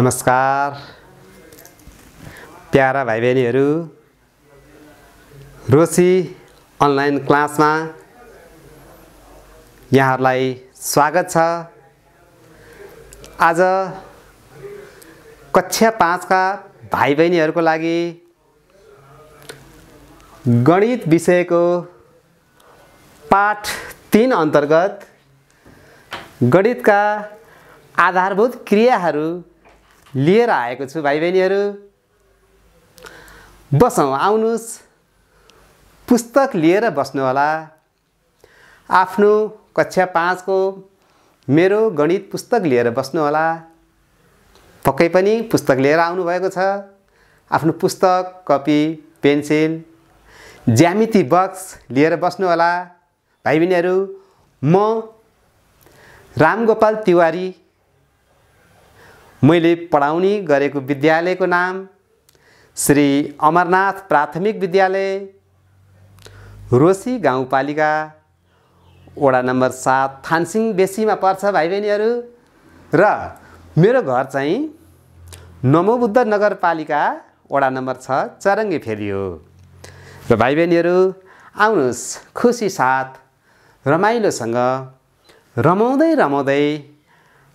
नमस्कार प्यारा भाइ बहिनीहरू रोसी अनलाइन क्लासमा यहाँहरूलाई स्वागत छ आज कक्षा पाँचका भाइ बहिनीहरूको लागि गणित विषयको पाठ तिन अन्तर्गत गणितका आधारभूत क्रियाहरू लिएर आएको छु भाइ बहिनीहरू बसौँ आउनुहोस् पुस्तक लिएर बस्नुहोला आफ्नो कक्षा पाँचको मेरो गणित पुस्तक लिएर बस्नुहोला पक्कै पनि पुस्तक लिएर आउनुभएको छ आफ्नो पुस्तक कपी पेन्सिल ज्यामिति बक्स लिएर बस्नुहोला भाइ बहिनीहरू म रामगोपाल तिवारी मैले पढाउने गरेको विद्यालयको नाम श्री अमरनाथ प्राथमिक विद्यालय रोसी गाउँपालिका वडा नम्बर सात थानसिङ बेसीमा पर्छ भाइ बहिनीहरू र मेरो घर चाहिँ नमोबुद्ध नगरपालिका वडा नम्बर छ चरङ्गे फेरि हो र भाइ बहिनीहरू आउनुहोस् खुसी साथ रमाइलोसँग रमाउँदै रमाउँदै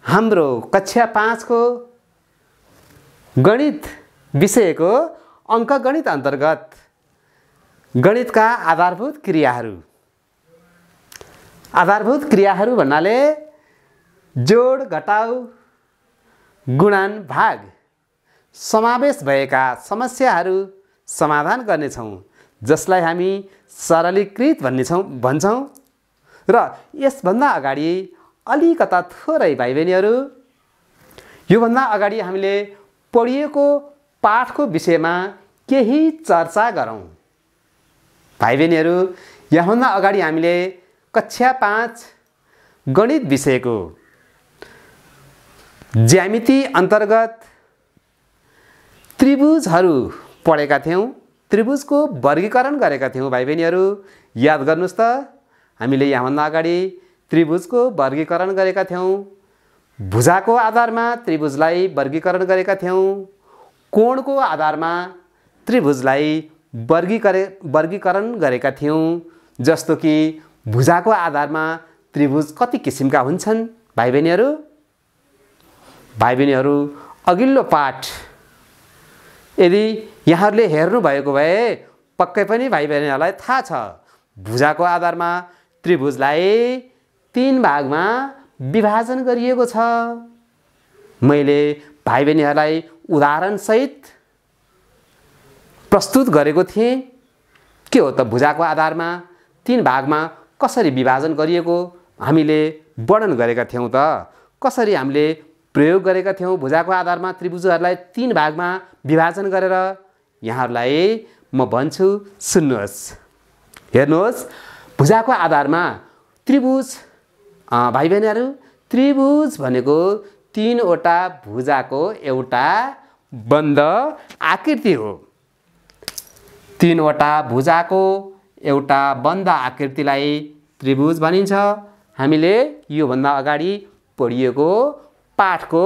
हाम्रो कक्षा पाँचको गणित विषयको अङ्कगणित अन्तर्गत गणितका आधारभूत क्रियाहरू आधारभूत क्रियाहरू भन्नाले जोड घटाउ गुणान भाग समावेश भएका समस्याहरू समाधान गर्नेछौँ जसलाई हामी सरलीकृत भन्नेछौँ भन्छौँ र यसभन्दा अगाडि अलिकता थोरै भाइ बहिनीहरू योभन्दा अगाडि हामीले पढिएको पाठको विषयमा केही चर्चा गरौँ भाइ बहिनीहरू यहाँभन्दा अगाडि हामीले कक्षा पाँच गणित विषयको ज्यामिति अन्तर्गत त्रिभुजहरू पढेका थियौँ त्रिभुजको वर्गीकरण गरेका थियौँ भाइ बहिनीहरू याद गर्नुहोस् त हामीले यहाँभन्दा अगाडि त्रिभुजको वर्गीकरण गरेका थियौँ भुजाको आधारमा त्रिभुजलाई वर्गीकरण गरेका थियौँ कोणको आधारमा त्रिभुजलाई वर्गीकरे वर्गीकरण गरेका थियौँ जस्तो कि भुजाको आधारमा त्रिभुज कति किसिमका हुन्छन् भाइ बहिनीहरू भाइ बहिनीहरू अघिल्लो पाठ यदि यहाँहरूले हेर्नुभएको भए पक्कै पनि भाइ बहिनीहरूलाई थाहा छ भुजाको आधारमा त्रिभुजलाई तिन भागमा विभाजन गरिएको छ मैले भाइ बहिनीहरूलाई उदाहरणसहित प्रस्तुत गरेको थिएँ के हो त भुजाको आधारमा तिन भागमा कसरी विभाजन गरिएको हामीले वर्णन गरेका थियौँ त कसरी हामीले प्रयोग गरेका थियौँ भुजाको आधारमा त्रिभुजहरूलाई तिन भागमा विभाजन गरेर यहाँहरूलाई म भन्छु सुन्नुहोस् हेर्नुहोस् भुजाको आधारमा त्रिभुज भाइ बहिनीहरू त्रिभुज भनेको तिनवटा भुजाको एउटा बन्द आकृति हो तिनवटा भुजाको एउटा बन्द आकृतिलाई त्रिभुज भनिन्छ हामीले योभन्दा अगाडि पढिएको पाठको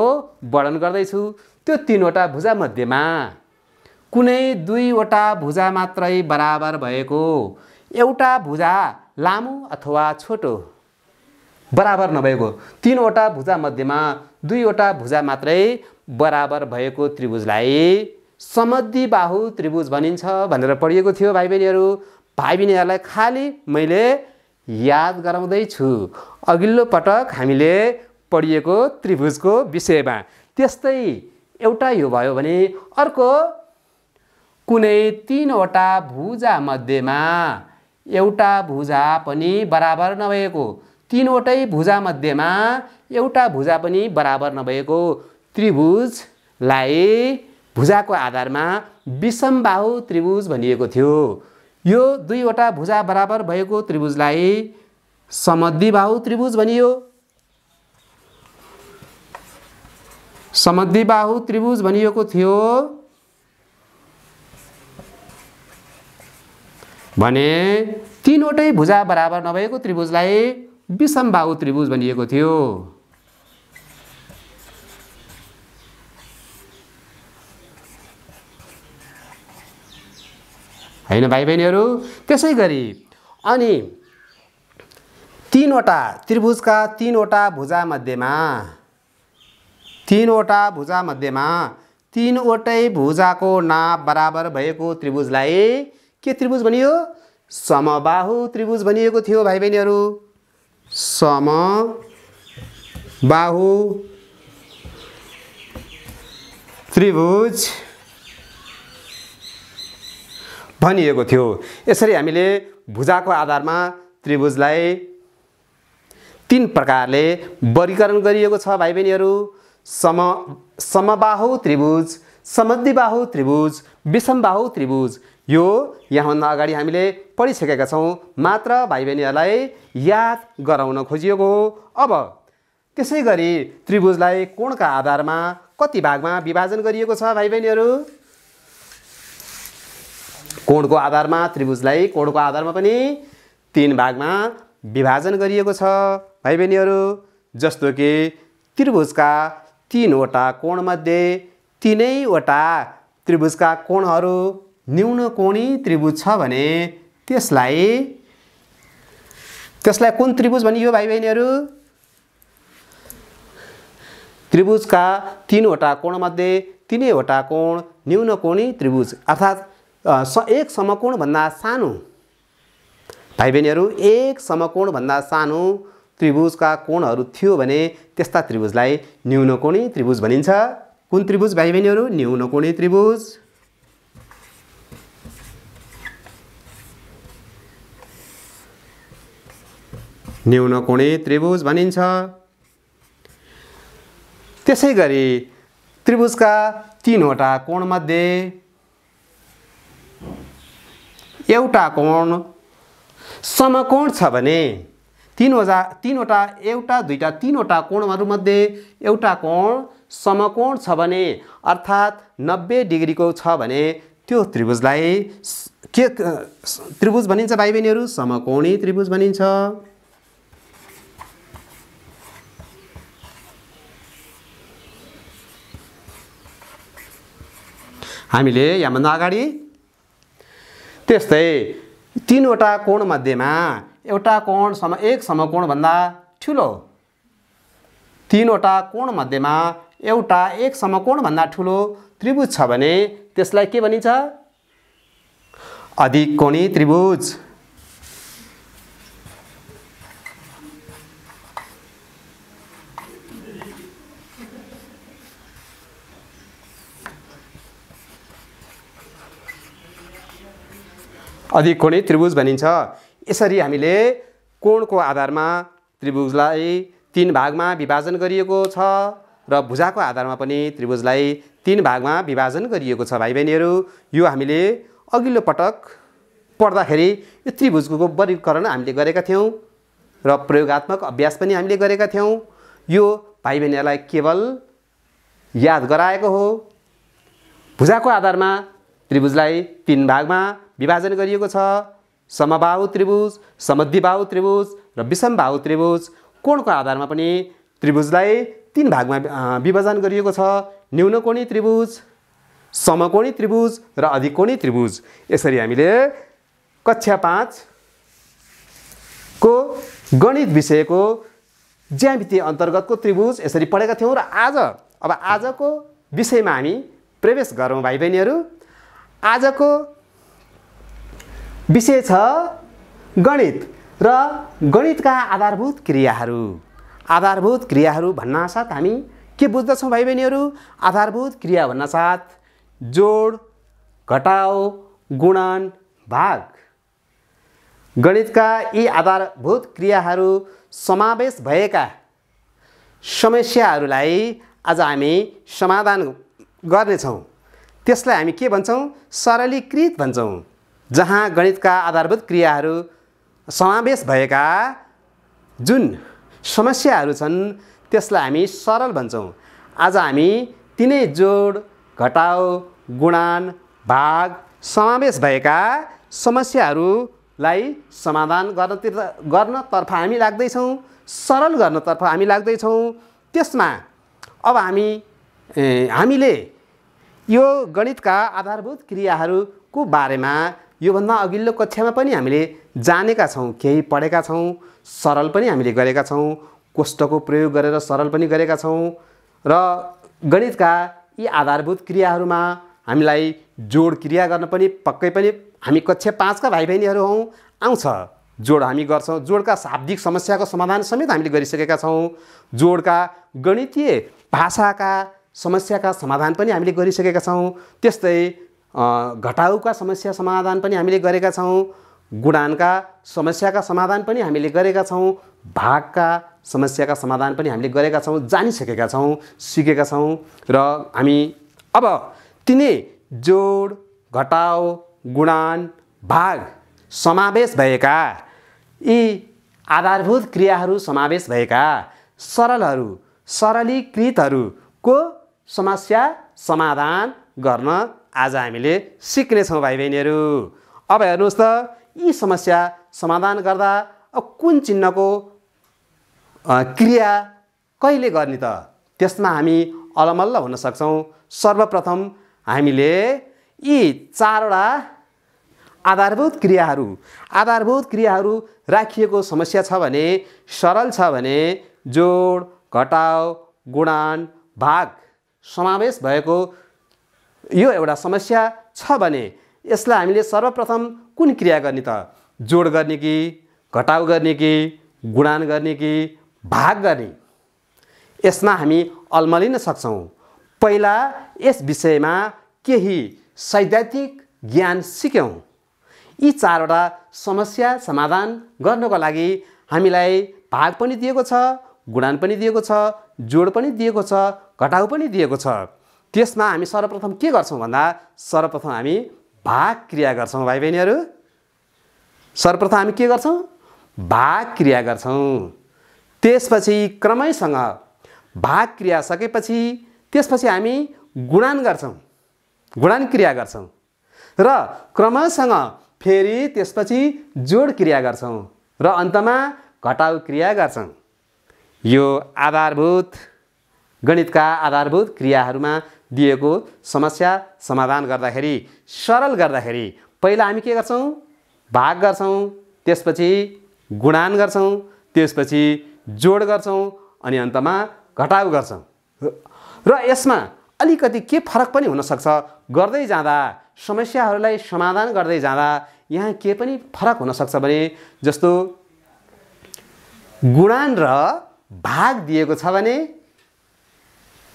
वर्णन गर्दैछु त्यो तिनवटा भुजा मध्येमा कुनै दुईवटा भुजा मात्रै बराबर भएको एउटा भुजा लामो अथवा छोटो बराबर नभएको तिनवटा मध्येमा दुईवटा भुजा मात्रै बराबर भएको त्रिभुजलाई समद्धि बाहु त्रिभुज भनिन्छ भनेर पढिएको थियो भाइ बहिनीहरू भाइ बहिनीहरूलाई खालि मैले याद गराउँदैछु अघिल्लो पटक हामीले पढिएको त्रिभुजको विषयमा त्यस्तै एउटा यो भयो भने अर्को कुनै तिनवटा मध्येमा एउटा भुजा पनि बराबर नभएको तिनवटै मध्येमा एउटा भुजा पनि बराबर नभएको त्रिभुजलाई भुजाको आधारमा विषमबाहु त्रिभुज भनिएको थियो यो दुईवटा भुजा बराबर भएको त्रिभुजलाई समद्धिबाहु त्रिभुज भनियो समद्धिबाहु त्रिभुज भनिएको थियो भने तिनवटै भुजा बराबर नभएको त्रिभुजलाई विषमबाहु त्रिभुज भनिएको थियो होइन भाइ बहिनीहरू त्यसै गरी अनि तिनवटा त्रिभुजका तिनवटा भुजामध्येमा तिनवटा मध्येमा तिनवटै भुजाको नाप बराबर भएको त्रिभुजलाई के त्रिभुज भनियो समबाहु त्रिभुज भनिएको थियो भाइ बहिनीहरू सम बाहु त्रिभुज भनिएको थियो यसरी हामीले भुजाको आधारमा त्रिभुजलाई तिन प्रकारले वर्गीकरण गरिएको छ भाइ बहिनीहरू सम समबाहु त्रिभुज समद्विबाहु त्रिभुज विषमबाहु त्रिभुज यो यहाँभन्दा अगाडि हामीले पढिसकेका छौँ मात्र भाइ बहिनीहरूलाई याद गराउन खोजिएको हो अब त्यसै गरी त्रिभुजलाई कोणका आधारमा कति भागमा विभाजन गरिएको छ भाइ बहिनीहरू कोणको आधारमा त्रिभुजलाई कोणको आधारमा पनि तिन भागमा विभाजन गरिएको छ भाइ बहिनीहरू जस्तो कि त्रिभुजका तिनवटा कोणमध्ये तिनैवटा त्रिभुजका कोणहरू न्यून कोणी त्रिभुज छ भने त्यसलाई त्यसलाई कुन त्रिभुज भनियो भाइ बहिनीहरू त्रिभुजका तिनवटा कोणमध्ये तिनैवटा कोण न्यून कोणी त्रिभुज अर्थात् स एक समकोणभन्दा सानो भाइ बहिनीहरू एक समकोणभन्दा सानो त्रिभुजका कोणहरू थियो भने त्यस्ता त्रिभुजलाई न्यूनकोणी त्रिभुज भनिन्छ कुन त्रिभुज भाइ बहिनीहरू न्यून বहिनीहरू त्रिभुज न्यून न्यूनकोणी त्रिभुज भनिन्छ त्यसै गरी त्रिभुजका तिनवटा कोणमध्ये एउटा कोण समकोण छ भने तिनवटा तिनवटा एउटा दुईवटा तिनवटा कोणहरूमध्ये एउटा कोण समकोण छ भने अर्थात् नब्बे डिग्रीको छ भने त्यो त्रिभुजलाई के त्रिभुज भनिन्छ भाइ बहिनीहरू समकोणी त्रिभुज भनिन्छ हामीले यहाँभन्दा अगाडि त्यस्तै तिनवटा कोणमध्येमा एउटा कोण सम एक समकोणभन्दा ठुलो तिनवटा कोणमध्येमा एउटा एक समकोणभन्दा ठुलो त्रिभुज छ भने त्यसलाई के भनिन्छ अधिक कोणी त्रिभुज अधिक कोणी त्रिभुज भनिन्छ यसरी हामीले कोणको आधारमा त्रिभुजलाई तिन भागमा विभाजन गरिएको छ र भुजाको आधारमा पनि त्रिभुजलाई तिन भागमा विभाजन गरिएको छ भाइ बहिनीहरू यो हामीले अघिल्लो पटक पढ्दाखेरि यो त्रिभुजको वर्गीकरण हामीले गरेका थियौँ र प्रयोगत्मक अभ्यास पनि हामीले गरेका थियौँ यो भाइ बहिनीहरूलाई केवल याद गराएको हो भुजाको आधारमा त्रिभुजलाई तिन भागमा विभाजन गरिएको छ समबाहु त्रिभुज समद्विबाहु त्रिभुज र विषमबाहु त्रिभुज कोणको आधारमा पनि त्रिभुजलाई तिन भागमा विभाजन गरिएको छ न्यूनकोणी त्रिभुज समकोणी त्रिभुज र अधिकोणी त्रिभुज यसरी हामीले कक्षा को गणित विषयको ज्यामिति अन्तर्गतको त्रिभुज यसरी पढेका थियौँ र आज अब आजको विषयमा हामी प्रवेश गरौँ भाइ बहिनीहरू आजको विषय छ गणित र गणितका आधारभूत क्रियाहरू आधारभूत क्रियाहरू भन्नासाथ हामी के बुझ्दछौँ भाइ बहिनीहरू आधारभूत क्रिया भन्नासाथ जोड घटाउ गुणन भाग गणितका यी आधारभूत क्रियाहरू समावेश भएका समस्याहरूलाई आज हामी समाधान गर्नेछौँ त्यसलाई हामी के भन्छौँ सरलीकृत भन्छौँ जहाँ गणितका आधारभूत क्रियाहरू समावेश भएका जुन समस्याहरू छन् त्यसलाई हामी सरल भन्छौँ आज हामी तिनै जोड घटाउ गुणान भाग समावेश भएका समस्याहरूलाई समाधान गर्नतिर गर्नतर्फ हामी लाग्दैछौँ सरल गर्नतर्फ हामी लाग्दैछौँ त्यसमा अब हामी हामीले यो गणितका आधारभूत क्रियाहरूको बारेमा योभन्दा अघिल्लो कक्षामा पनि हामीले जानेका छौँ केही पढेका छौँ सरल पनि हामीले गरेका छौँ कोष्टको प्रयोग गरेर सरल पनि गरेका छौँ र गणितका यी आधारभूत क्रियाहरूमा हामीलाई जोड क्रिया गर्न पनि पक्कै पनि हामी कक्षा पाँचका भाइ बहिनीहरू हौँ आउँछ जोड हामी गर्छौँ जोडका शाब्दिक समस्याको समाधान समेत हामीले गरिसकेका छौँ जोडका गणितीय भाषाका समस्याका समाधान पनि हामीले गरिसकेका छौँ त्यस्तै घटाउका समस्या समाधान पनि हामीले गरेका छौँ गुडानका समस्याका समाधान पनि हामीले गरेका छौँ भागका समस्याका समाधान पनि हामीले गरेका छौँ जानिसकेका छौँ सिकेका छौँ र हामी अब तिनै जोड घटाउ गुणान भाग समावेश भएका यी आधारभूत क्रियाहरू समावेश भएका सरलहरू सरलीकृतहरूको समस्या समाधान गर्न आज हामीले सिक्नेछौँ भाइ बहिनीहरू अब हेर्नुहोस् त यी समस्या समाधान गर्दा अब कुन चिन्हको क्रिया कहिले गर्ने त त्यसमा हामी अलमल्ल हुन सक्छौँ सर्वप्रथम हामीले यी चारवटा आधारभूत क्रियाहरू आधारभूत क्रियाहरू राखिएको समस्या छ भने सरल छ भने जोड घटाउ गुणान भाग समावेश भएको यो एउटा समस्या छ भने यसलाई हामीले सर्वप्रथम कुन क्रिया गर्ने त जोड गर्ने कि घटाउ गर्ने कि गुणान गर्ने कि भाग गर्ने यसमा हामी अल्मलिन सक्छौँ पहिला यस विषयमा केही सैद्धान्तिक ज्ञान सिक्यौँ यी चारवटा समस्या समाधान गर्नको लागि हामीलाई भाग पनि दिएको छ गुणान पनि दिएको छ जोड पनि दिएको छ घटाउ पनि दिएको छ त्यसमा हामी सर्वप्रथम के गर्छौँ भन्दा सर्वप्रथम हामी भाग क्रिया गर्छौँ भाइ बहिनीहरू सर्वप्रथम हामी के गर्छौँ भाग क्रिया गर्छौँ त्यसपछि क्रमैसँग भाग क्रिया सकेपछि त्यसपछि हामी गुणान गर्छौँ गुणान क्रिया गर्छौँ र क्रमसँग फेरि त्यसपछि जोड क्रिया गर्छौँ र अन्तमा घटाउ क्रिया गर्छौँ यो आधारभूत गणितका आधारभूत क्रियाहरूमा दिएको समस्या समाधान गर्दाखेरि सरल गर्दाखेरि पहिला हामी के गर्छौँ भाग गर्छौँ त्यसपछि गुणान गर्छौँ त्यसपछि जोड गर्छौँ अनि अन्तमा घटाउ गर्छौँ र यसमा अलिकति के फरक पनि हुनसक्छ गर्दै जाँदा समस्याहरूलाई समाधान गर्दै जाँदा यहाँ के पनि फरक हुनसक्छ भने जस्तो गुणान र भाग दिएको छ भने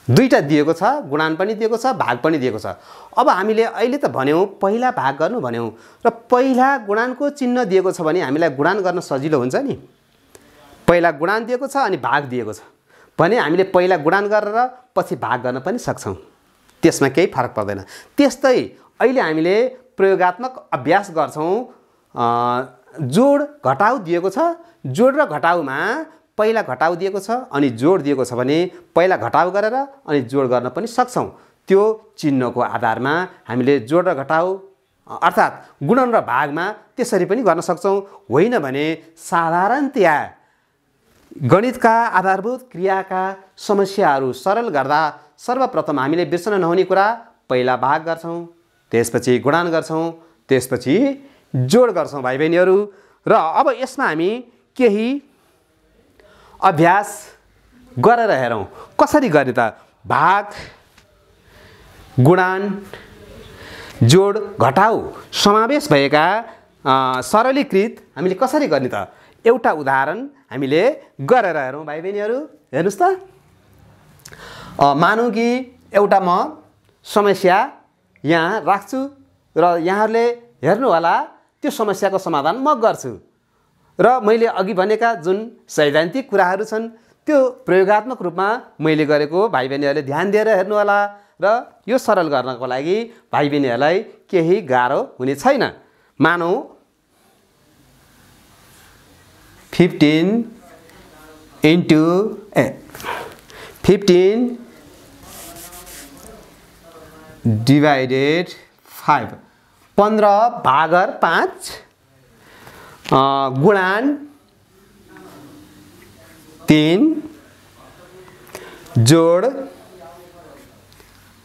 दुईवटा दिएको छ गुणान पनि दिएको छ भाग पनि दिएको छ अब हामीले अहिले त भन्यौँ पहिला भाग गर्नु भन्यौँ र पहिला गुणानको चिन्ह दिएको छ भने हामीलाई गुणान गर्न सजिलो हुन्छ नि पहिला गुणान दिएको छ अनि भाग दिएको छ भने हामीले पहिला गुणान गरेर पछि भाग गर्न पनि सक्छौँ त्यसमा केही फरक पर्दैन त्यस्तै अहिले हामीले प्रयोगात्मक अभ्यास गर्छौँ जोड घटाउ दिएको छ जोड र घटाउमा पहिला घटाउ दिएको छ अनि जोड दिएको छ भने पहिला घटाउ गरेर अनि जोड गर्न पनि सक्छौँ त्यो चिन्हको आधारमा हामीले जोड र घटाउ अर्थात् गुणन र भागमा त्यसरी पनि गर्न सक्छौँ होइन भने साधारणतया गणितका आधारभूत क्रियाका समस्याहरू सरल गर्दा सर्वप्रथम हामीले बिर्सन नहुने कुरा पहिला भाग गर्छौँ त्यसपछि गुणान गर्छौँ त्यसपछि जोड गर्छौँ भाइ बहिनीहरू र अब यसमा हामी केही अभ्यास गरेर हेरौँ कसरी गर्ने त भाग गुणान जोड घटाउ समावेश भएका सरलीकृत हामीले कसरी गर्ने त एउटा उदाहरण हामीले गरेर हेरौँ भाइ बहिनीहरू हेर्नुहोस् त मानौँ कि एउटा म समस्या यहाँ राख्छु र यहाँहरूले हेर्नुहोला त्यो समस्याको समाधान म गर्छु र मैले अघि भनेका जुन सैद्धान्तिक कुराहरू छन् त्यो प्रयोगत्मक रूपमा मैले गरेको भाइ बहिनीहरूले ध्यान दिएर हेर्नुहोला र यो सरल गर्नको लागि भाइ बहिनीहरूलाई केही गाह्रो हुने छैन मानौँ fifteen into a fifteen divided five पन्ध्र भागर पाँच गुणान तिन जोड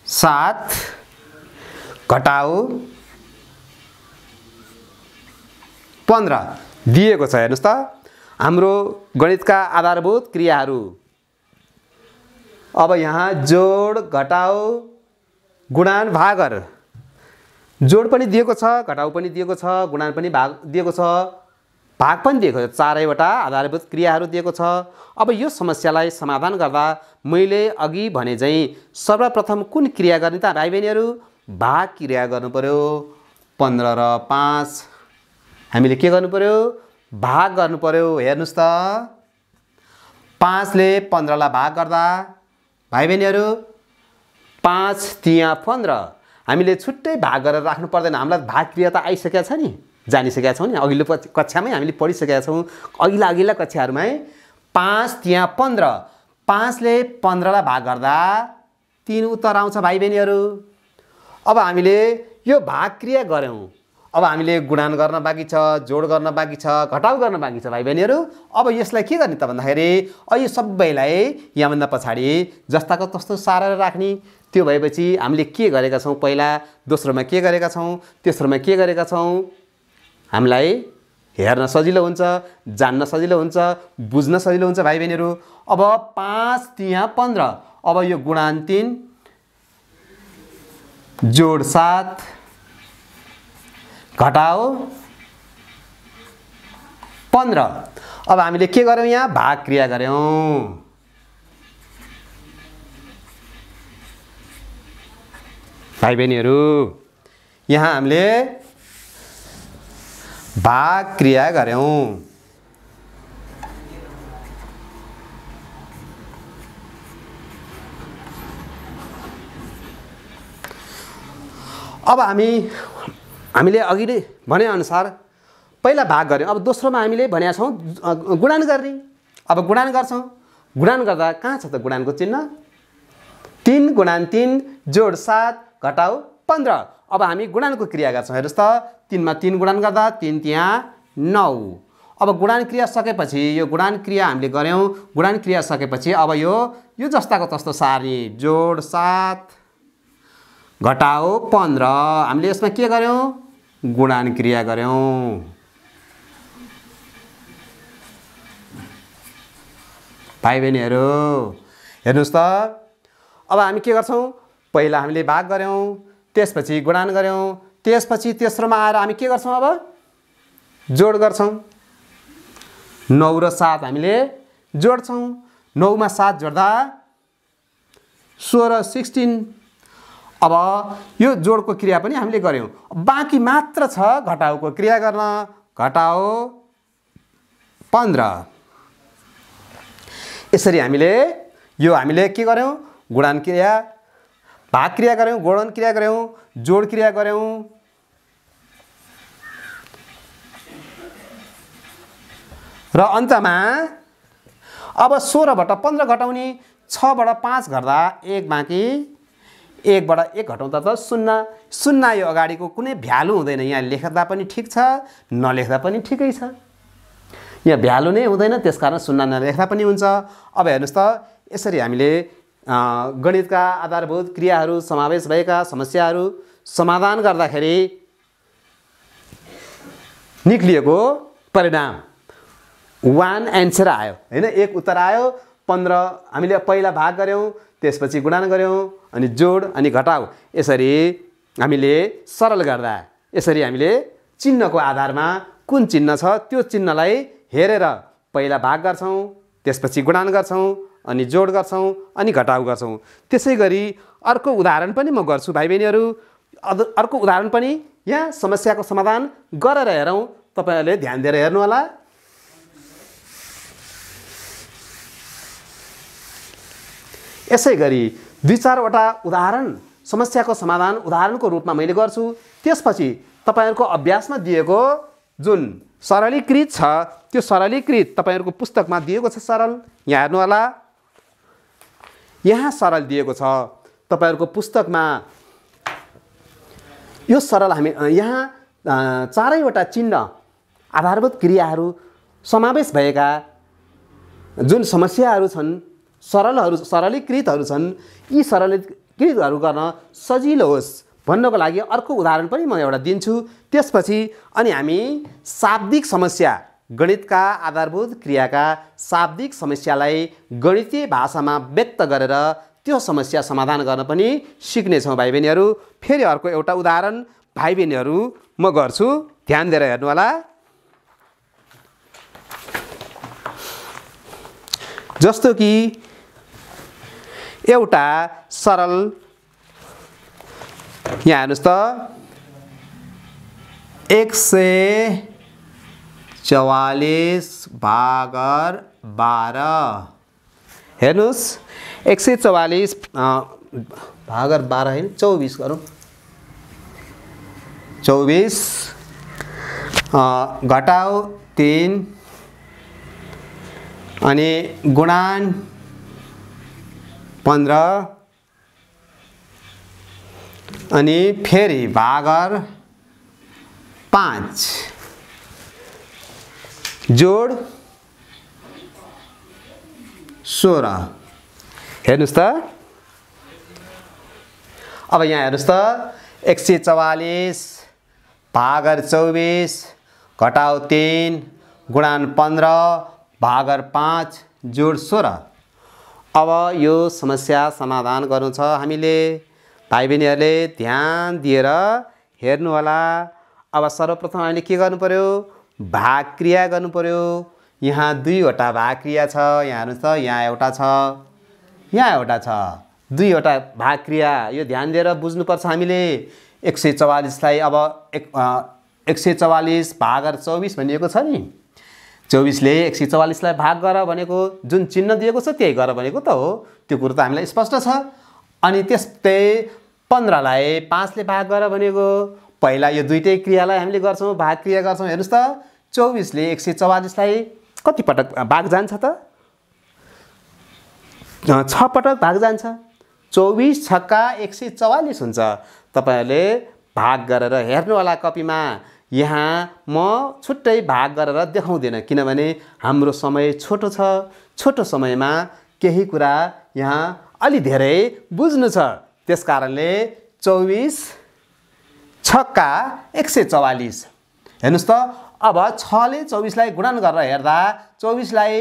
सात घटाउ पन्ध्र दिएको छ हेर्नुहोस् त हाम्रो गणितका आधारभूत क्रियाहरू अब यहाँ जोड घटाउ गुणान भागर जोड पनि दिएको छ घटाउ पनि दिएको छ गुणान पनि भाग दिएको छ भाग पनि दिएको छ चारैवटा आधारभूत क्रियाहरू दिएको छ अब यो समस्यालाई समाधान गर्दा मैले अघि भने चाहिँ सर्वप्रथम कुन क्रिया गर्ने त भाइ बहिनीहरू भाग क्रिया पऱ्यो पन्ध्र र पाँच हामीले के पऱ्यो भाग गर्नु पऱ्यो हेर्नुहोस् त पाँचले पन्ध्रलाई भाग गर्दा भाइ बहिनीहरू पाँच तिया पन्ध्र हामीले छुट्टै भाग गरेर राख्नु पर्दैन हामीलाई भाग क्रिया त आइसकेको छ नि जानिसकेका छौँ नि अघिल्लो कक्षामै हामीले पढिसकेका छौँ अघिल्ला अघिल्ला कक्षाहरूमा पाँच त्यहाँ पन्ध्र पाँचले पन्ध्रलाई भाग गर्दा तिन उत्तर आउँछ भाइ बहिनीहरू अब हामीले यो भाग क्रिया गऱ्यौँ अब हामीले गुणान गर्न बाँकी छ जोड गर्न बाँकी छ घटाउ गर्न बाँकी छ भाइ बहिनीहरू अब यसलाई के गर्ने त भन्दाखेरि यो सबैलाई यहाँभन्दा पछाडि जस्ताको तस्तो सारेर राख्ने त्यो भएपछि हामीले के गरेका छौँ पहिला दोस्रोमा के गरेका छौँ तेस्रोमा के गरेका छौँ हामीलाई हेर्न सजिलो हुन्छ जान्न सजिलो हुन्छ बुझ्न सजिलो हुन्छ भाइ बहिनीहरू अब पाँच तिहाँ पन्ध्र अब यो गुणान तिन जोड सात घटाओ पन्ध्र अब हामीले के गर्यौँ यहाँ भाग क्रिया गऱ्यौँ भाइ बहिनीहरू यहाँ हामीले भाग क्रिया गऱ्यौँ अब हामी हामीले अघि नै भनेअनुसार पहिला भाग गऱ्यौँ अब दोस्रोमा हामीले भनेका छौँ गुणान गर्ने अब गुणान गर्छौँ गुणान गर्दा कहाँ छ त गुणानको चिन्ह तिन गुणान तिन जोड सात घटाउ पन्ध्र अब हामी गुणानको क्रिया गर्छौँ हेर्नुहोस् त तिनमा तिन गुणान गर्दा तिन त्यहाँ नौ अब गुणान क्रिया सकेपछि यो गुणान क्रिया हामीले गऱ्यौँ गुणान क्रिया सकेपछि अब यो यो जस्ताको तस्तो सारी जोड सात घटाओ पन्ध्र हामीले यसमा के गऱ्यौँ गुणान क्रिया गऱ्यौँ भाइ बहिनीहरू हेर्नुहोस् त अब हामी के गर्छौँ पहिला हामीले भाग गऱ्यौँ त्यसपछि गुणान गऱ्यौँ त्यसपछि तेस्रोमा आएर हामी के गर्छौँ अब जोड गर्छौँ नौ र सात हामीले जोड्छौँ नौमा सात जोड्दा सोह्र सिक्सटिन अब यो जोडको क्रिया पनि हामीले गऱ्यौँ बाँकी मात्र छ घटाउको क्रिया गर्न घटाओ पन्ध्र यसरी हामीले यो हामीले के गऱ्यौँ गुणान क्रिया भाग क्रिया गऱ्यौँ गोडन क्रिया गऱ्यौँ जोड क्रिया गऱ्यौँ र अन्तमा अब सोह्रबाट पन्ध्र घटाउने छबाट पाँच घट्दा एक बाँकी एकबाट एक घटाउँदा त सुन्ना सुन्ना यो अगाडिको कुनै भ्यालु हुँदैन यहाँ लेख्दा पनि ठिक छ नलेख्दा पनि ठिकै छ यहाँ भ्यालु नै हुँदैन त्यसकारण सुन्ना नलेख्दा पनि हुन्छ अब हेर्नुहोस् त यसरी हामीले गणितका आधारभूत क्रियाहरू समावेश भएका समस्याहरू समाधान गर्दाखेरि निक्लिएको परिणाम वान एन्सर आयो होइन एक उत्तर आयो पन्ध्र हामीले पहिला भाग गऱ्यौँ त्यसपछि गुणान गऱ्यौँ अनि जोड अनि घटाउ यसरी हामीले सरल गर्दा यसरी हामीले चिन्हको आधारमा कुन चिन्ह छ त्यो चिन्हलाई हेरेर पहिला भाग गर्छौँ त्यसपछि गुणान गर्छौँ अनि जोड गर्छौँ अनि घटाउ गर्छौँ त्यसै गरी अर्को उदाहरण पनि म गर्छु भाइ बहिनीहरू अर्को उदाहरण पनि यहाँ समस्याको समाधान गरेर हेरौँ तपाईँहरूले ध्यान दिएर हेर्नुहोला यसै गरी दुई चारवटा उदाहरण समस्याको समाधान उदाहरणको रूपमा मैले गर्छु त्यसपछि तपाईँहरूको अभ्यासमा दिएको जुन सरलीकृत छ त्यो सरलीकृत तपाईँहरूको पुस्तकमा दिएको छ सरल यहाँ हेर्नुहोला यहाँ सरल दिएको छ तपाईँहरूको पुस्तकमा यो सरल हामी यहाँ चारैवटा चिन्ह आधारभूत क्रियाहरू समावेश भएका जुन समस्याहरू छन् सरलहरू सरलीकृतहरू छन् यी सरलीकृतहरू गर्न सजिलो होस् भन्नको लागि अर्को उदाहरण पनि म एउटा दिन्छु त्यसपछि अनि हामी शाब्दिक समस्या गणितका आधारभूत क्रियाका शाब्दिक समस्यालाई गणितीय भाषामा व्यक्त गरेर त्यो समस्या समाधान गर्न पनि सिक्नेछौँ भाइ बहिनीहरू फेरि अर्को एउटा उदाहरण भाइ बहिनीहरू म गर्छु ध्यान दिएर हेर्नुहोला जस्तो कि एउटा सरल यहाँ हेर्नुहोस् त एक सय चवालिस भागर बाह्र हेर्नुहोस् एक सय चौवालिस भागर बाह्र होइन चौबिस गरौँ चौबिस घटाउ तिन अनि गुणान पन्ध्र अनि फेरि भागर पाँच जोड सोह्र हेर्नुहोस् त अब यहाँ हेर्नुहोस् त एक सय चौवालिस भागर चौबिस घटाउ तिन गुणान पन्ध्र भागर पाँच जोड सोह्र अब यो समस्या समाधान गर्नु छ हामीले भाइ बहिनीहरूले ध्यान दिएर हेर्नुहोला अब सर्वप्रथम हामीले के गर्नु पऱ्यो भाग क्रिया पऱ्यो यहाँ दुईवटा भाग क्रिया छ यहाँ हेर्नुहोस् त यहाँ एउटा छ यहाँ एउटा छ दुईवटा भाग क्रिया यो ध्यान दिएर बुझ्नुपर्छ हामीले एक सय चौवालिसलाई अब एक एक सय चौवालिस भागर चौबिस भनिएको छ नि चौबिसले एक सय चौवालिसलाई भाग गर भनेको जुन चिन्ह दिएको छ त्यही गर भनेको त हो त्यो कुरो त हामीलाई स्पष्ट छ अनि त्यस्तै पन्ध्रलाई पाँचले भाग गर भनेको पहिला यो दुइटै क्रियालाई हामीले गर्छौँ भाग क्रिया गर्छौँ हेर्नुहोस् त चौबिसले एक सय चौवालिसलाई पटक भाग जान्छ त छ पटक भाग जान्छ चौबिस छक्का एक सय चौवालिस हुन्छ तपाईँहरूले भाग गरेर हेर्नु होला कपीमा यहाँ म छुट्टै भाग गरेर देखाउँदिनँ किनभने हाम्रो समय छोटो छ छोटो समयमा केही कुरा यहाँ अलि धेरै बुझ्नु छ त्यस कारणले चौबिस छक्का एक सय चौवालिस हेर्नुहोस् त अब छले चौबिसलाई गुणन गरेर हेर्दा चौबिसलाई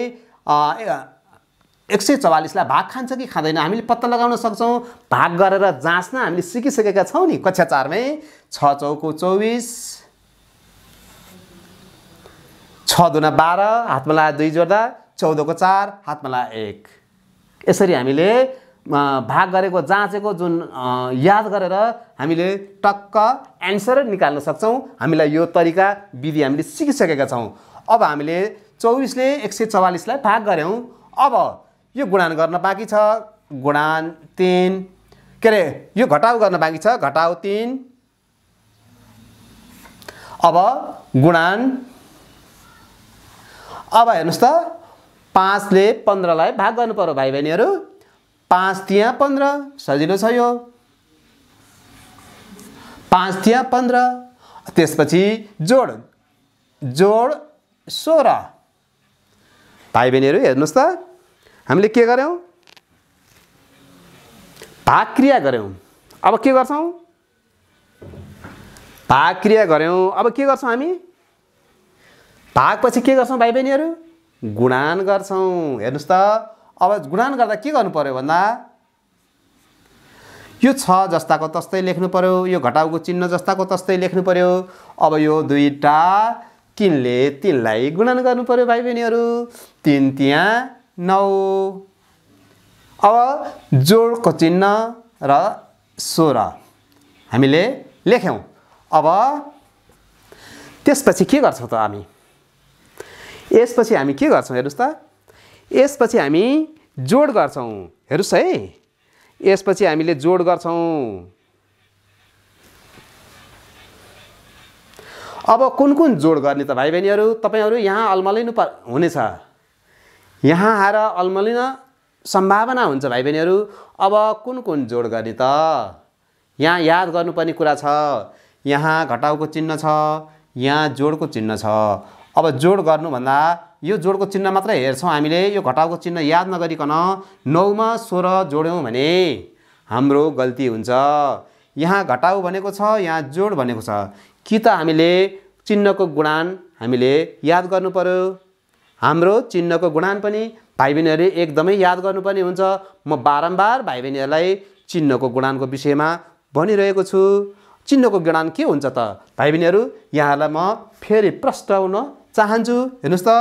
एक सय चौवालिसलाई भाग खान्छ कि खाँदैन हामीले पत्ता लगाउन सक्छौँ भाग गरेर जाँच्न हामीले सिकिसकेका छौँ नि कक्षा चारमै छ चौको चौबिस छ दुना बाह्र हातमा ला दुई जोड्दा चौधको चार हातमा लगाए एक यसरी हामीले भाग गरेको जाँचेको जुन याद गरेर हामीले टक्क एन्सर निकाल्न सक्छौँ हामीलाई यो तरिका विधि हामीले सिकिसकेका छौँ अब हामीले चौबिसले एक सय चौवालिसलाई भाग गऱ्यौँ अब यो गुणान गर्न बाँकी छ गुणान तिन के अरे यो घटाउ गर्न बाँकी छ घटाउ तिन अब गुणान अब हेर्नुहोस् त पाँचले पन्ध्रलाई भाग गर्नु पऱ्यो भाइ बहिनीहरू पाँच तिहाँ पन्ध्र सजिलो छ यो पाँच तिहाँ पन्ध्र त्यसपछि जोड जोड सोह्र भाइ बहिनीहरू हेर्नुहोस् त हामीले के गऱ्यौँ भाग क्रिया गऱ्यौँ अब के गर्छौँ भाग क्रिया गऱ्यौँ अब के गर्छौँ हामी भागपछि के गर्छौँ भाइ बहिनीहरू गुणान गर्छौँ हेर्नुहोस् त अब गुणान गर्दा के गर्नु पऱ्यो भन्दा यो छ जस्ताको तस्तै लेख्नु पऱ्यो यो घटाउको चिन्ह जस्ताको तस्तै लेख्नु पऱ्यो अब यो दुईवटा तिनले तिनलाई गुणन गर्नु पऱ्यो भाइ बहिनीहरू तिन त्यहाँ नौ अब जोडको चिन्ह र सोह्र हामीले लेख्यौँ अब त्यसपछि के गर्छौँ त हामी यसपछि हामी के गर्छौँ हेर्नुहोस् त यसपछि हामी जोड गर्छौँ हेर्नुहोस् है यसपछि हामीले जोड गर्छौँ अब कुन कुन जोड गर्ने त भाइ बहिनीहरू तपाईँहरू यहाँ अल्मलिनु प हुनेछ यहाँ आएर अल्मलिन सम्भावना हुन्छ भाइ बहिनीहरू अब कुन कुन जोड गर्ने त यहाँ याद गर्नुपर्ने कुरा छ यहाँ घटाउको चिन्ह छ यहाँ जोडको चिन्ह छ अब जोड गर्नुभन्दा यो जोडको चिन्ह मात्र हेर्छौँ हामीले यो घटाउको चिन्ह याद नगरिकन नौमा सोह्र जोड्यौँ भने हाम्रो गल्ती हुन्छ यहाँ घटाउ भनेको छ यहाँ जोड भनेको छ कि त हामीले चिन्हको गुणान हामीले याद गर्नु पऱ्यो हाम्रो चिन्हको गुणान पनि भाइ बहिनीहरूले एकदमै याद गर्नुपर्ने हुन्छ म बारम्बार भाइ बहिनीहरूलाई चिन्हको गुणानको विषयमा भनिरहेको छु चिन्हको गुणान के हुन्छ त भाइ बहिनीहरू यहाँहरूलाई म फेरि हुन चाहन्छु हेर्नुहोस् त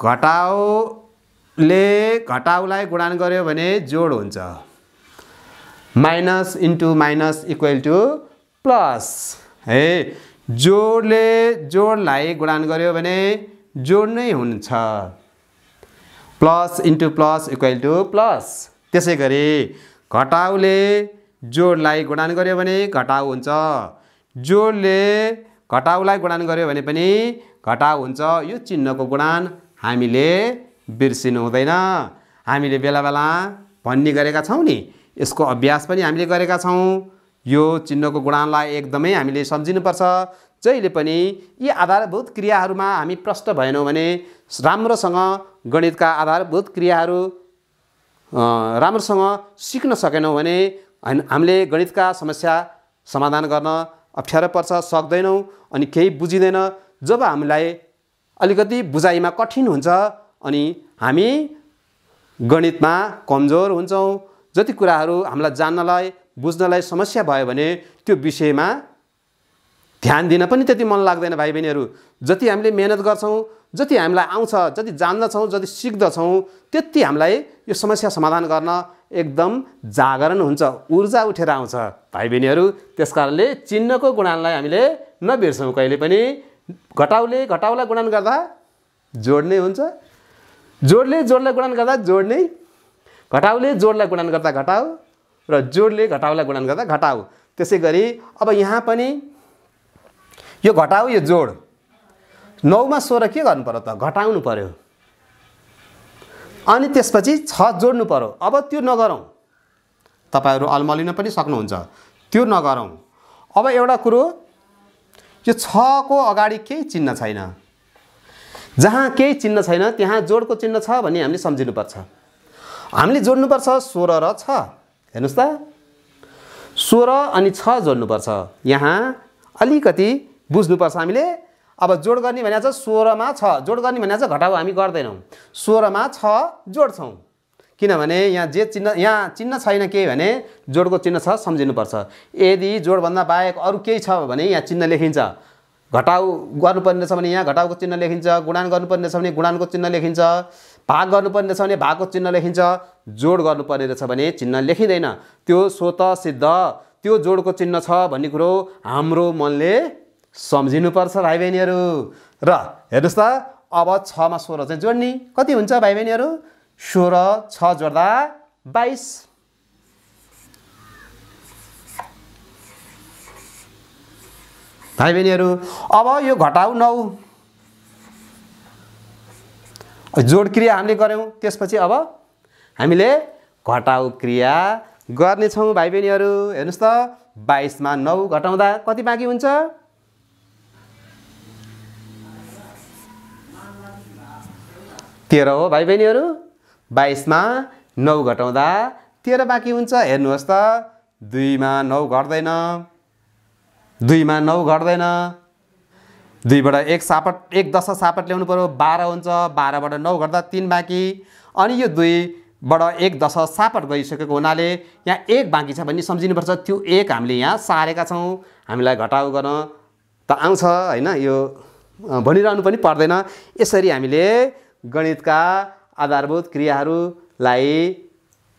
घटाउले घटाउलाई गुणान गर्यो भने जोड हुन्छ minus into minus equal to plus है जोडले जोडलाई गुणान गर्यो भने जोड नै हुन्छ plus into plus equal to plus त्यसै गरी घटाउले जोडलाई गुणान गऱ्यो भने घटाउ हुन्छ जोडले घटाउलाई गुणान गऱ्यो भने पनि घटाउ हुन्छ यो चिन्हको गुणान हामीले बिर्सिनु हुँदैन हामीले बेला बेला भन्ने गरेका छौँ नि यसको अभ्यास पनि हामीले गरेका छौँ यो चिन्हको गुणानलाई एकदमै हामीले सम्झिनुपर्छ जहिले पनि यी आधारभूत क्रियाहरूमा हामी प्रष्ट भएनौँ भने राम्रोसँग गणितका आधारभूत क्रियाहरू राम्रोसँग सिक्न सकेनौँ भने हामीले गणितका समस्या समाधान गर्न अप्ठ्यारो पर्छ सक्दैनौँ अनि केही बुझिँदैन जब हामीलाई अलिकति बुझाइमा कठिन हुन्छ अनि हामी गणितमा कमजोर हुन्छौँ जति कुराहरू हामीलाई जान्नलाई बुझ्नलाई समस्या भयो भने त्यो विषयमा ध्यान दिन पनि त्यति मन लाग्दैन भाइ बहिनीहरू जति हामीले मेहनत गर्छौँ जति हामीलाई आउँछ जति जान्दछौँ जति सिक्दछौँ त्यति हामीलाई यो समस्या समाधान गर्न एकदम जागरण हुन्छ ऊर्जा उठेर आउँछ भाइ बहिनीहरू त्यस कारणले चिन्हको गुणानलाई हामीले नबिर्सौँ कहिले पनि घटाउले घटाउलाई गुणन गर्दा जोड्ने हुन्छ जोडले जोडलाई गुणन गर्दा जोड्ने घटाउले जोडलाई गुणन गर्दा घटाउ र जोडले घटाउलाई गुणन गर्दा घटाउ त्यसै गरी अब यहाँ पनि यो घटाउ यो जोड नौमा सोह्र के गर्नु पर्यो त घटाउनु पऱ्यो अनि त्यसपछि छ जोड्नु पर्यो अब त्यो नगरौँ तपाईँहरू अल्मलिन पनि सक्नुहुन्छ त्यो नगरौँ अब एउटा कुरो यो छको अगाडि केही चिन्ह छैन जहाँ केही चिन्ह छैन त्यहाँ जोडको चिन्ह छ भन्ने हामीले सम्झिनुपर्छ हामीले जोड्नुपर्छ सोह्र र छ हेर्नुहोस् त सोह्र अनि छ जोड्नुपर्छ यहाँ अलिकति बुझ्नुपर्छ हामीले अब जोड गर्ने भनेको छ सोह्रमा छ जोड गर्ने भनेको छ घटाउ हामी गर्दैनौँ सोह्रमा छ जोड्छौँ किनभने यहाँ जे चिन्ह यहाँ चिन्ह छैन केही भने जोडको चिन्ह छ सम्झिनुपर्छ यदि जोडभन्दा बाहेक अरू केही छ भने यहाँ चिन्ह लेखिन्छ घटाउ गर्नुपर्ने छ भने यहाँ घटाउको चिन्ह लेखिन्छ गुणान गर्नुपर्ने छ भने गुणानको चिन्ह लेखिन्छ भाग गर्नुपर्ने छ भने भागको चिन्ह लेखिन्छ जोड गर्नुपर्ने रहेछ भने चिन्ह लेखिँदैन त्यो स्वत सिद्ध त्यो जोडको चिन्ह छ भन्ने कुरो हाम्रो मनले सम्झिनुपर्छ भाइ बहिनीहरू र हेर्नुहोस् त अब छमा सोह्र चाहिँ जोड्ने कति हुन्छ भाइ बहिनीहरू सोह्र छ जोड्दा बाइस भाइ बहिनीहरू अब यो घटाउ नौ जोड क्रिया हामीले गऱ्यौँ त्यसपछि अब हामीले घटाउ क्रिया गर्नेछौँ भाइ बहिनीहरू हेर्नुहोस् त बाइसमा नौ घटाउँदा कति बाँकी हुन्छ तेह्र हो भाइ बहिनीहरू बाइसमा नौ घटाउँदा तेह्र बाँकी हुन्छ हेर्नुहोस् त दुईमा नौ घट्दैन दुईमा नौ घट्दैन दुईबाट एक सापट एक दश सापट ल्याउनु पऱ्यो बाह्र हुन्छ बाह्रबाट नौ घट्दा तिन बाँकी अनि यो दुईबाट एक दश सापट गइसकेको हुनाले यहाँ एक बाँकी छ भन्ने सम्झिनुपर्छ त्यो एक हामीले यहाँ सारेका छौँ हामीलाई घटाउ गर्न त आउँछ होइन यो भनिरहनु पनि पर्दैन यसरी हामीले गणितका आधारभूत क्रियाहरूलाई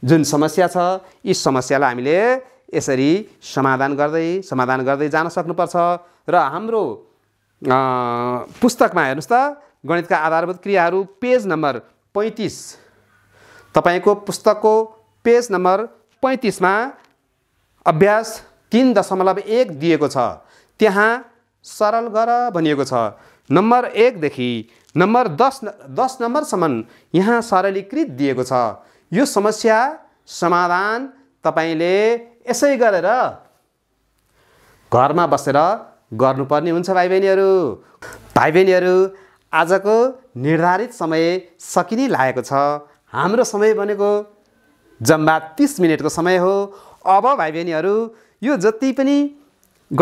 जुन समस्या छ यी समस्यालाई हामीले यसरी समाधान गर्दै समाधान गर्दै जान सक्नुपर्छ र हाम्रो पुस्तकमा हेर्नुहोस् त गणितका आधारभूत क्रियाहरू पेज नम्बर पैँतिस तपाईँको पुस्तकको पेज नम्बर पैँतिसमा अभ्यास तिन दशमलव एक दिएको छ त्यहाँ सरल गर भनिएको छ नम्बर एकदेखि नम्बर दस दस नम्बरसम्म यहाँ सरलीकृत दिएको छ यो समस्या समाधान तपाईँले यसै गरेर घरमा बसेर गर्नुपर्ने हुन्छ भाइ बहिनीहरू भाइ बहिनीहरू आजको निर्धारित समय सकिने लागेको छ हाम्रो समय भनेको जम्मा तिस मिनटको समय हो अब भाइ बहिनीहरू यो जति पनि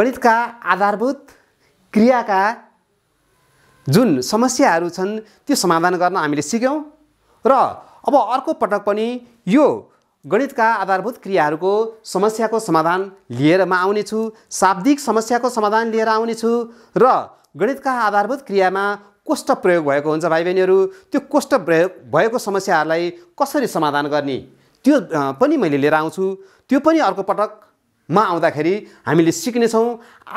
गणितका आधारभूत क्रियाका जुन समस्याहरू छन् त्यो समाधान गर्न हामीले सिक्यौँ र अब अर्को पटक पनि यो गणितका आधारभूत क्रियाहरूको समस्याको समाधान लिएर म आउनेछु शाब्दिक समस्याको समाधान लिएर आउनेछु र गणितका आधारभूत क्रियामा कोष्ठ प्रयोग भएको हुन्छ भाइ बहिनीहरू त्यो कोष्ठ प्रयोग भएको समस्याहरूलाई कसरी समाधान गर्ने त्यो पनि मैले लिएर आउँछु त्यो पनि अर्को पटकमा आउँदाखेरि हामीले सिक्नेछौँ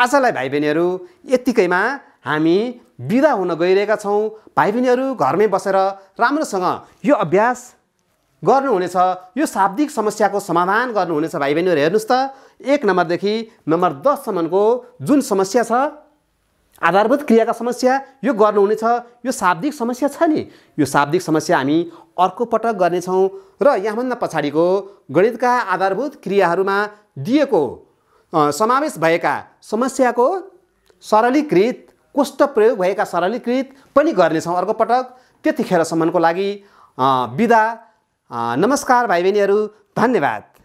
आजलाई भाइ बहिनीहरू यत्तिकैमा हामी बिदा हुन गइरहेका छौँ भाइ बहिनीहरू घरमै बसेर राम्रोसँग यो अभ्यास गर्नुहुनेछ यो शाब्दिक समस्याको समाधान गर्नुहुनेछ भाइ बहिनीहरू हेर्नुहोस् त एक नम्बरदेखि नम्बर दससम्मको जुन समस्या छ आधारभूत क्रियाका समस्या यो गर्नुहुनेछ यो शाब्दिक समस्या छ नि यो शाब्दिक समस्या हामी अर्को पटक गर्नेछौँ र यहाँभन्दा पछाडिको गणितका आधारभूत क्रियाहरूमा दिएको समावेश भएका समस्याको सरलीकृत कुष्ठ प्रयोग भएका सरलीकृत पनि गर्नेछौँ अर्को पटक त्यतिखेरसम्मको लागि बिदा नमस्कार भाइ बहिनीहरू धन्यवाद